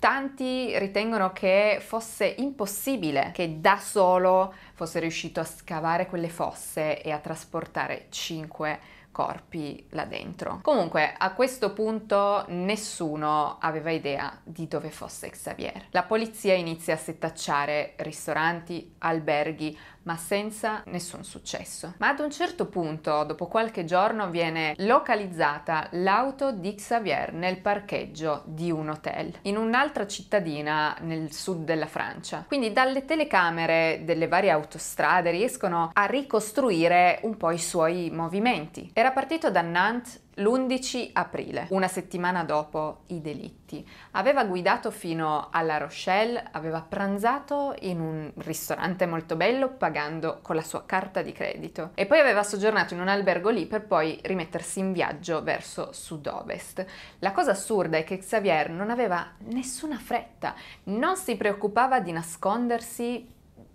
Tanti ritengono che fosse impossibile che da solo fosse riuscito a scavare quelle fosse e a trasportare cinque corpi là dentro. Comunque a questo punto nessuno aveva idea di dove fosse Xavier. La polizia inizia a settacciare ristoranti, alberghi, ma senza nessun successo. Ma ad un certo punto, dopo qualche giorno, viene localizzata l'auto di Xavier nel parcheggio di un hotel in un'altra cittadina nel sud della Francia. Quindi dalle telecamere delle varie autostrade riescono a ricostruire un po' i suoi movimenti. Era partito da Nantes l'11 aprile, una settimana dopo i delitti, aveva guidato fino alla Rochelle, aveva pranzato in un ristorante molto bello pagando con la sua carta di credito e poi aveva soggiornato in un albergo lì per poi rimettersi in viaggio verso sud-ovest. La cosa assurda è che Xavier non aveva nessuna fretta, non si preoccupava di nascondersi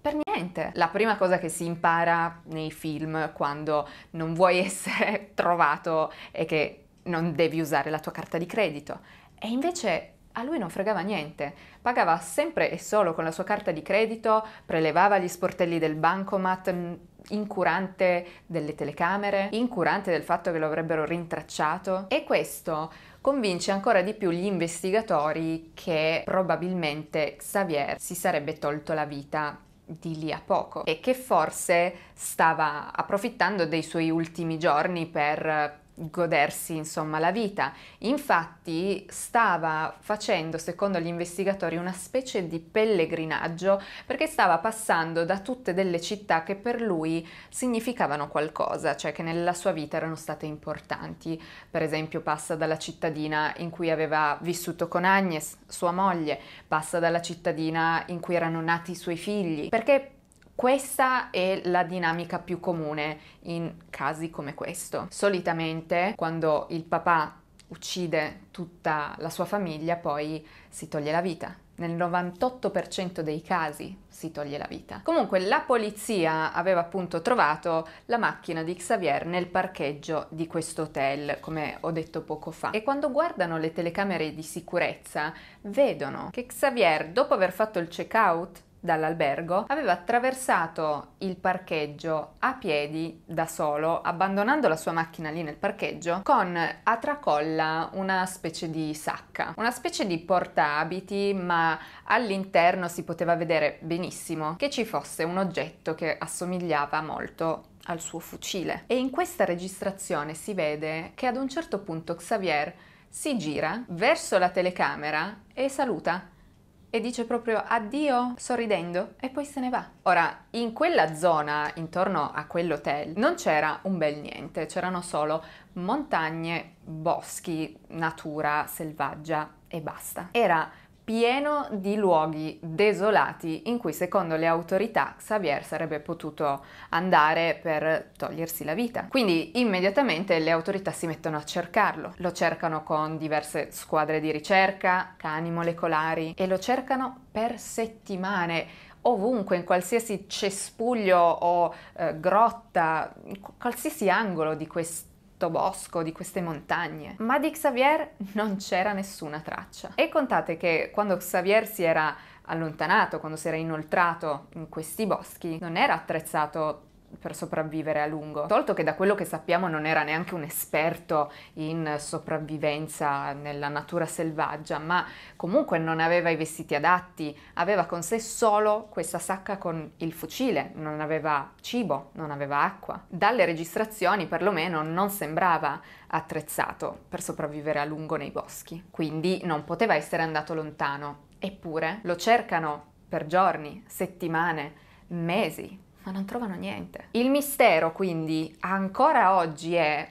per niente. La prima cosa che si impara nei film quando non vuoi [laughs] essere trovato è che non devi usare la tua carta di credito. E invece a lui non fregava niente, pagava sempre e solo con la sua carta di credito, prelevava gli sportelli del bancomat, mm, incurante delle telecamere, incurante del fatto che lo avrebbero rintracciato e questo convince ancora di più gli investigatori che probabilmente Xavier si sarebbe tolto la vita di lì a poco e che forse stava approfittando dei suoi ultimi giorni per godersi insomma la vita. Infatti stava facendo, secondo gli investigatori, una specie di pellegrinaggio perché stava passando da tutte delle città che per lui significavano qualcosa, cioè che nella sua vita erano state importanti. Per esempio passa dalla cittadina in cui aveva vissuto con Agnes, sua moglie, passa dalla cittadina in cui erano nati i suoi figli, perché questa è la dinamica più comune in casi come questo. Solitamente quando il papà uccide tutta la sua famiglia poi si toglie la vita. Nel 98% dei casi si toglie la vita. Comunque la polizia aveva appunto trovato la macchina di Xavier nel parcheggio di questo hotel, come ho detto poco fa. E quando guardano le telecamere di sicurezza, vedono che Xavier, dopo aver fatto il check-out, dall'albergo, aveva attraversato il parcheggio a piedi da solo, abbandonando la sua macchina lì nel parcheggio, con a tracolla una specie di sacca, una specie di porta abiti, ma all'interno si poteva vedere benissimo che ci fosse un oggetto che assomigliava molto al suo fucile. E in questa registrazione si vede che ad un certo punto Xavier si gira verso la telecamera e saluta e dice proprio addio sorridendo e poi se ne va. Ora, in quella zona, intorno a quell'hotel, non c'era un bel niente, c'erano solo montagne, boschi, natura selvaggia e basta. Era pieno di luoghi desolati in cui secondo le autorità Xavier sarebbe potuto andare per togliersi la vita. Quindi immediatamente le autorità si mettono a cercarlo, lo cercano con diverse squadre di ricerca, cani molecolari e lo cercano per settimane ovunque, in qualsiasi cespuglio o eh, grotta, in qualsiasi angolo di questo questo bosco, di queste montagne, ma di Xavier non c'era nessuna traccia. E contate che quando Xavier si era allontanato, quando si era inoltrato in questi boschi, non era attrezzato per sopravvivere a lungo. Tolto che da quello che sappiamo non era neanche un esperto in sopravvivenza nella natura selvaggia, ma comunque non aveva i vestiti adatti, aveva con sé solo questa sacca con il fucile, non aveva cibo, non aveva acqua. Dalle registrazioni perlomeno non sembrava attrezzato per sopravvivere a lungo nei boschi, quindi non poteva essere andato lontano. Eppure lo cercano per giorni, settimane, mesi, ma non trovano niente. Il mistero quindi ancora oggi è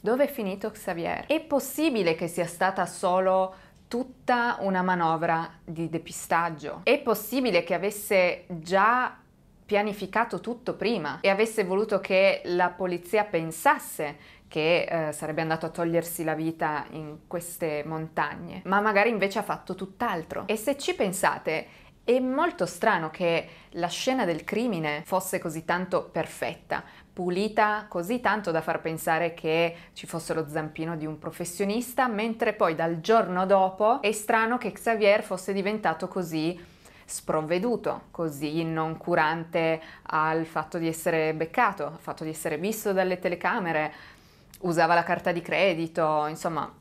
dove è finito Xavier? È possibile che sia stata solo tutta una manovra di depistaggio? È possibile che avesse già pianificato tutto prima e avesse voluto che la polizia pensasse che eh, sarebbe andato a togliersi la vita in queste montagne, ma magari invece ha fatto tutt'altro. E se ci pensate, è molto strano che la scena del crimine fosse così tanto perfetta, pulita così tanto da far pensare che ci fosse lo zampino di un professionista, mentre poi dal giorno dopo è strano che Xavier fosse diventato così sprovveduto, così non curante al fatto di essere beccato, al fatto di essere visto dalle telecamere, usava la carta di credito, insomma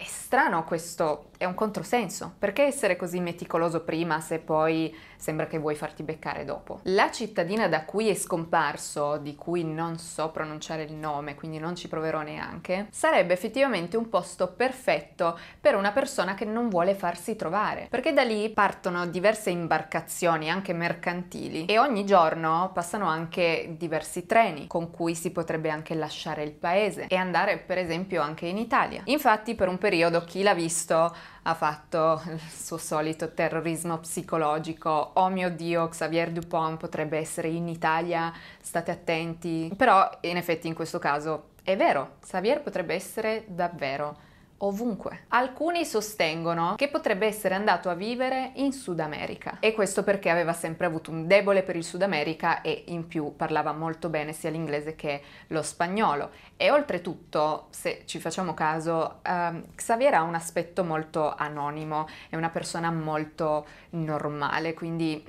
è strano questo, è un controsenso. Perché essere così meticoloso prima se poi sembra che vuoi farti beccare dopo. La cittadina da cui è scomparso, di cui non so pronunciare il nome, quindi non ci proverò neanche, sarebbe effettivamente un posto perfetto per una persona che non vuole farsi trovare, perché da lì partono diverse imbarcazioni, anche mercantili, e ogni giorno passano anche diversi treni con cui si potrebbe anche lasciare il paese e andare per esempio anche in Italia. Infatti per un periodo chi l'ha visto ha fatto il suo solito terrorismo psicologico. Oh mio Dio, Xavier Dupont potrebbe essere in Italia, state attenti. Però in effetti in questo caso è vero, Xavier potrebbe essere davvero ovunque. Alcuni sostengono che potrebbe essere andato a vivere in Sud America e questo perché aveva sempre avuto un debole per il Sud America e in più parlava molto bene sia l'inglese che lo spagnolo e oltretutto se ci facciamo caso um, Xavier ha un aspetto molto anonimo, è una persona molto normale quindi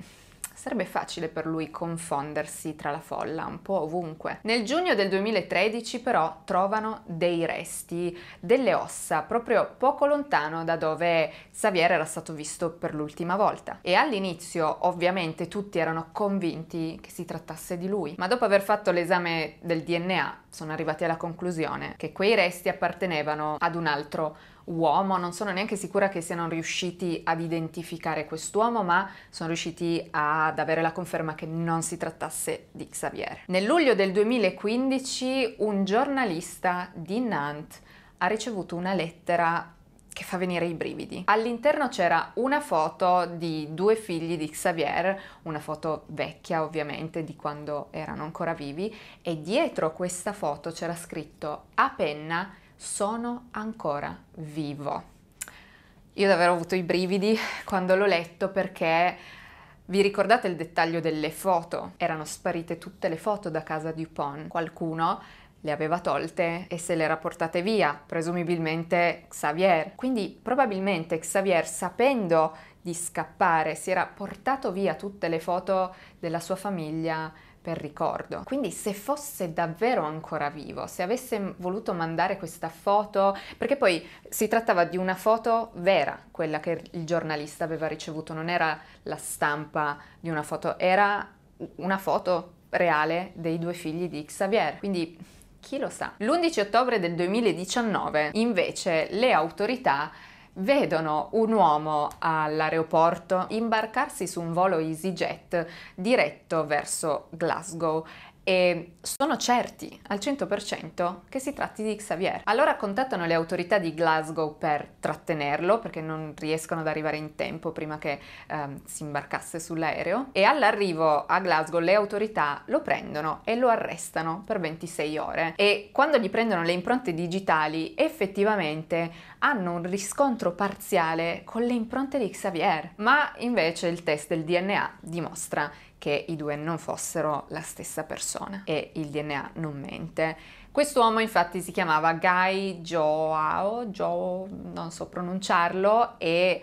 sarebbe facile per lui confondersi tra la folla un po' ovunque. Nel giugno del 2013 però trovano dei resti, delle ossa, proprio poco lontano da dove Xavier era stato visto per l'ultima volta. E all'inizio ovviamente tutti erano convinti che si trattasse di lui, ma dopo aver fatto l'esame del DNA sono arrivati alla conclusione che quei resti appartenevano ad un altro uomo, non sono neanche sicura che siano riusciti ad identificare quest'uomo, ma sono riusciti ad avere la conferma che non si trattasse di Xavier. Nel luglio del 2015 un giornalista di Nantes ha ricevuto una lettera che fa venire i brividi. All'interno c'era una foto di due figli di Xavier, una foto vecchia ovviamente di quando erano ancora vivi, e dietro questa foto c'era scritto a penna sono ancora vivo. Io davvero ho avuto i brividi quando l'ho letto perché vi ricordate il dettaglio delle foto? Erano sparite tutte le foto da casa Dupont. Qualcuno le aveva tolte e se le era portate via, presumibilmente Xavier. Quindi probabilmente Xavier, sapendo di scappare, si era portato via tutte le foto della sua famiglia per ricordo. Quindi se fosse davvero ancora vivo, se avesse voluto mandare questa foto, perché poi si trattava di una foto vera, quella che il giornalista aveva ricevuto, non era la stampa di una foto, era una foto reale dei due figli di Xavier. Quindi chi lo sa. L'11 ottobre del 2019 invece le autorità vedono un uomo all'aeroporto imbarcarsi su un volo EasyJet diretto verso Glasgow e sono certi al 100% che si tratti di Xavier. Allora contattano le autorità di Glasgow per trattenerlo perché non riescono ad arrivare in tempo prima che ehm, si imbarcasse sull'aereo e all'arrivo a Glasgow le autorità lo prendono e lo arrestano per 26 ore e quando gli prendono le impronte digitali effettivamente hanno un riscontro parziale con le impronte di Xavier, ma invece il test del DNA dimostra che i due non fossero la stessa persona e il DNA non mente. Quest'uomo infatti si chiamava Guy Joao, Joao non so pronunciarlo e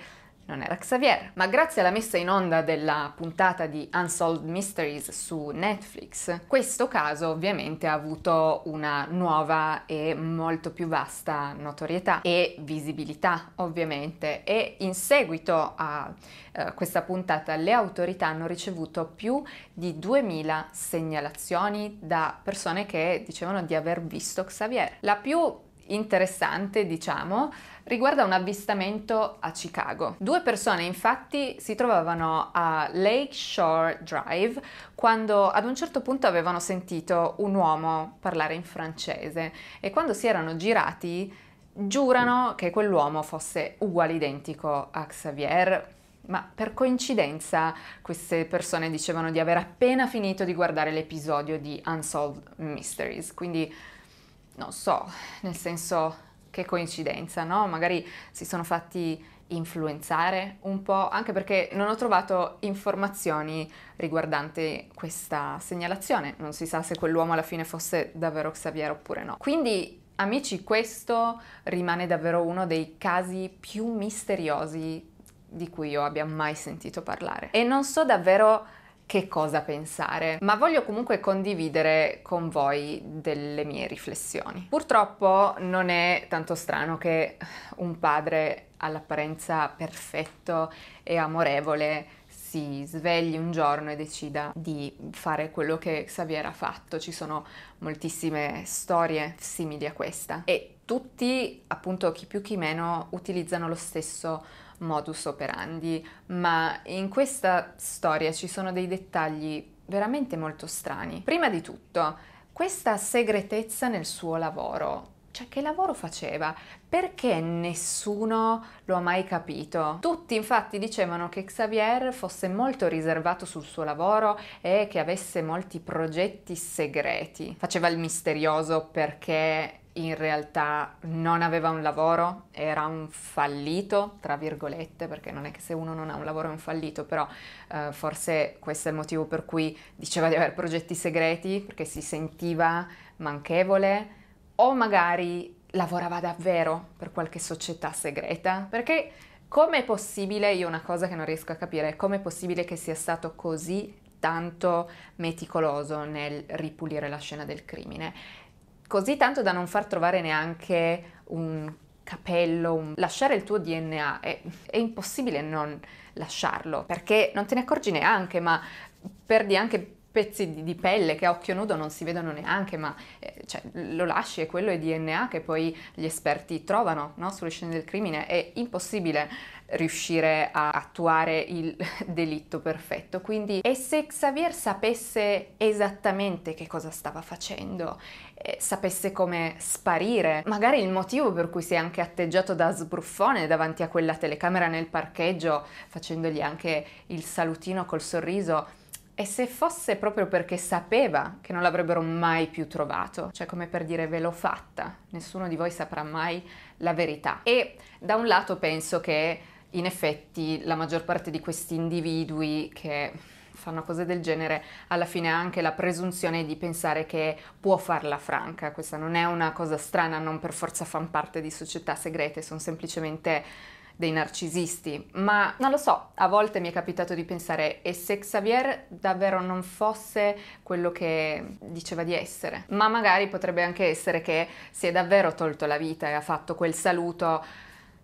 non era Xavier. Ma grazie alla messa in onda della puntata di Unsolved Mysteries su Netflix, questo caso ovviamente ha avuto una nuova e molto più vasta notorietà e visibilità ovviamente e in seguito a eh, questa puntata le autorità hanno ricevuto più di 2000 segnalazioni da persone che dicevano di aver visto Xavier. La più interessante, diciamo, riguarda un avvistamento a Chicago. Due persone infatti si trovavano a Lake Shore Drive quando ad un certo punto avevano sentito un uomo parlare in francese e quando si erano girati giurano che quell'uomo fosse uguale identico a Xavier, ma per coincidenza queste persone dicevano di aver appena finito di guardare l'episodio di Unsolved Mysteries, quindi non so, nel senso che coincidenza, no? Magari si sono fatti influenzare un po', anche perché non ho trovato informazioni riguardante questa segnalazione, non si sa se quell'uomo alla fine fosse davvero Xavier oppure no. Quindi, amici, questo rimane davvero uno dei casi più misteriosi di cui io abbia mai sentito parlare. E non so davvero che cosa pensare, ma voglio comunque condividere con voi delle mie riflessioni. Purtroppo non è tanto strano che un padre all'apparenza perfetto e amorevole si svegli un giorno e decida di fare quello che Xavier ha fatto. Ci sono moltissime storie simili a questa e tutti, appunto, chi più chi meno, utilizzano lo stesso modus operandi, ma in questa storia ci sono dei dettagli veramente molto strani. Prima di tutto, questa segretezza nel suo lavoro. Cioè, che lavoro faceva? Perché nessuno lo ha mai capito? Tutti infatti dicevano che Xavier fosse molto riservato sul suo lavoro e che avesse molti progetti segreti. Faceva il misterioso perché in realtà non aveva un lavoro, era un fallito, tra virgolette, perché non è che se uno non ha un lavoro è un fallito, però eh, forse questo è il motivo per cui diceva di avere progetti segreti, perché si sentiva manchevole o magari lavorava davvero per qualche società segreta, perché com'è possibile, io una cosa che non riesco a capire, com'è possibile che sia stato così tanto meticoloso nel ripulire la scena del crimine? così tanto da non far trovare neanche un capello, un... lasciare il tuo DNA è, è impossibile non lasciarlo perché non te ne accorgi neanche, ma perdi anche pezzi di, di, pelle che a occhio nudo non si vedono neanche, ma eh, cioè, lo lasci e quello è DNA che poi gli esperti trovano no? sulle scene del crimine. È impossibile riuscire a attuare il [laughs] delitto perfetto. Quindi, e se Xavier sapesse esattamente che cosa stava facendo, eh, sapesse come sparire, magari il motivo per cui si è anche atteggiato da sbruffone davanti a quella telecamera nel parcheggio, facendogli anche il salutino col sorriso, e se fosse proprio perché sapeva che non l'avrebbero mai più trovato, cioè come per dire ve l'ho fatta, nessuno di voi saprà mai la verità. E da un lato penso che in effetti la maggior parte di questi individui che fanno cose del genere, alla fine ha anche la presunzione di pensare che può farla franca. Questa non è una cosa strana, non per forza fanno parte di società segrete, sono semplicemente dei narcisisti, ma non lo so, a volte mi è capitato di pensare e se Xavier davvero non fosse quello che diceva di essere, ma magari potrebbe anche essere che si è davvero tolto la vita e ha fatto quel saluto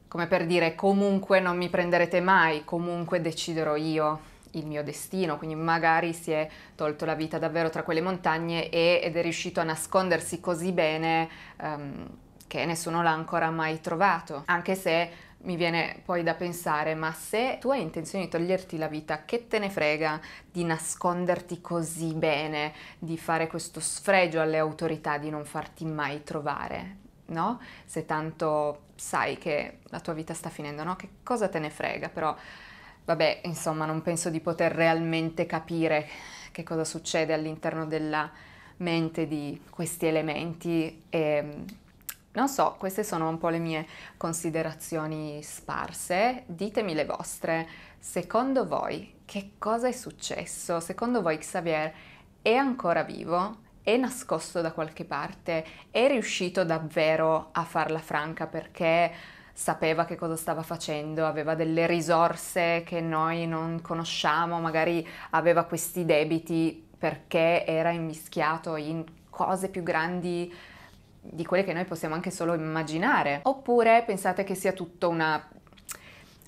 come per dire comunque non mi prenderete mai, comunque deciderò io il mio destino, quindi magari si è tolto la vita davvero tra quelle montagne e, ed è riuscito a nascondersi così bene um, che nessuno l'ha ancora mai trovato, anche se mi viene poi da pensare, ma se tu hai intenzione di toglierti la vita, che te ne frega di nasconderti così bene, di fare questo sfregio alle autorità, di non farti mai trovare, no? Se tanto sai che la tua vita sta finendo, no? Che cosa te ne frega? Però, vabbè, insomma, non penso di poter realmente capire che cosa succede all'interno della mente di questi elementi e non so, queste sono un po' le mie considerazioni sparse, ditemi le vostre. Secondo voi che cosa è successo? Secondo voi Xavier è ancora vivo? È nascosto da qualche parte? È riuscito davvero a farla franca perché sapeva che cosa stava facendo, aveva delle risorse che noi non conosciamo, magari aveva questi debiti perché era immischiato in cose più grandi? di quelle che noi possiamo anche solo immaginare. Oppure pensate che sia tutto una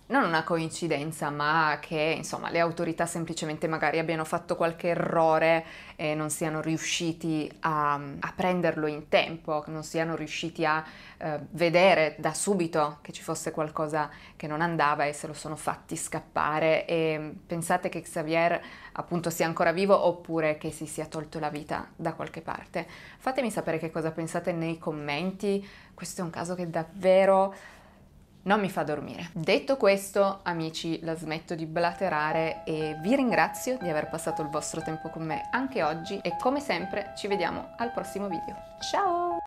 non una coincidenza, ma che insomma, le autorità semplicemente magari abbiano fatto qualche errore e non siano riusciti a, a prenderlo in tempo, non siano riusciti a eh, vedere da subito che ci fosse qualcosa che non andava e se lo sono fatti scappare. E pensate che Xavier appunto sia ancora vivo oppure che si sia tolto la vita da qualche parte. Fatemi sapere che cosa pensate nei commenti, questo è un caso che davvero non mi fa dormire. Detto questo, amici, la smetto di blaterare e vi ringrazio di aver passato il vostro tempo con me anche oggi e come sempre ci vediamo al prossimo video. Ciao!